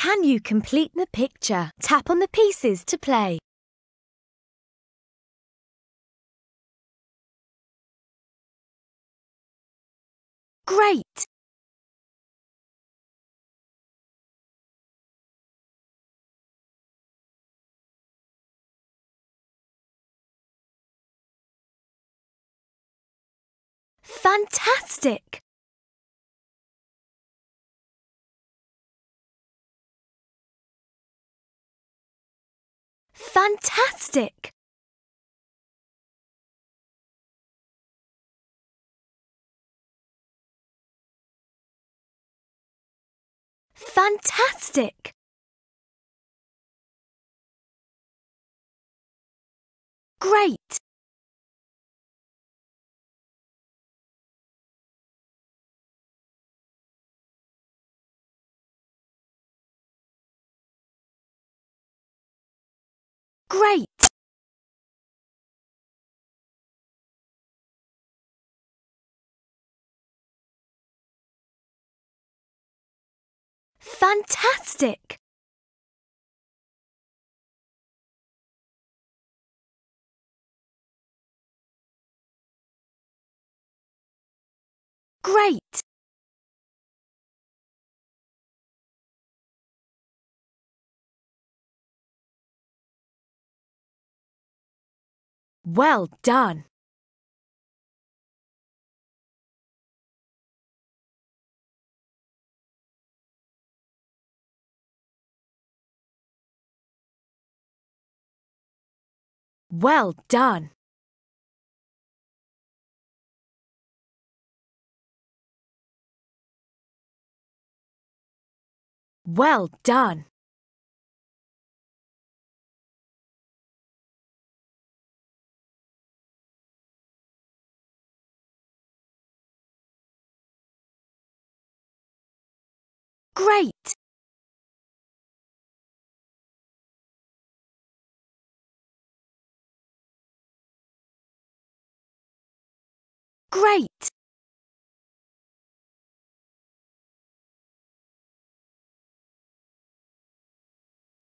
Can you complete the picture? Tap on the pieces to play. Great! Fantastic! Fantastic! Fantastic! Great! Fantastic! Great! Well done! Well done! Well done! Great! Great!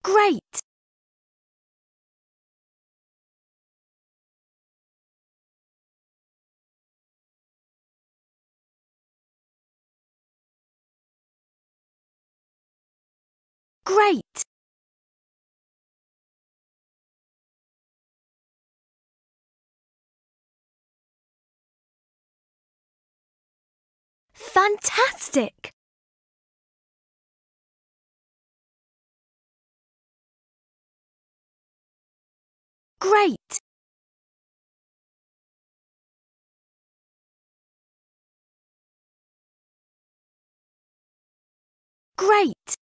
Great! Great! Fantastic! Great! Great!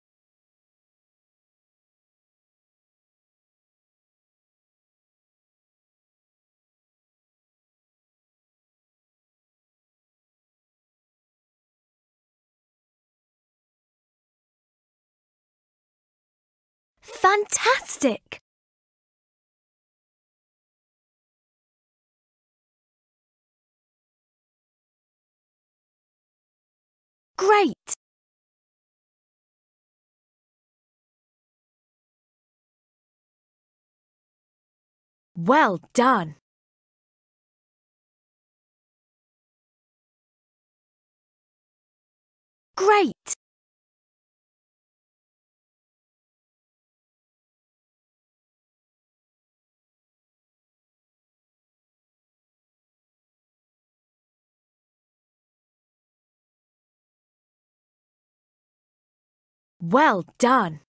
Fantastic! Great! Well done! Great! Well done!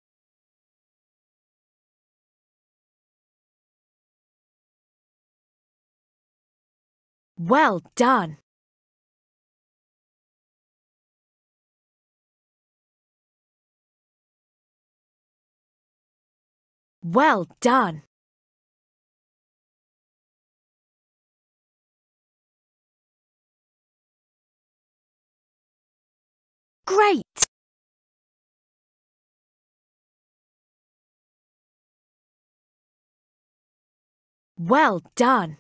Well done! Well done! Great! Well done!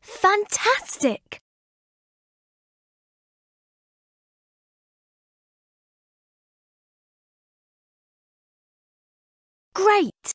Fantastic! Great!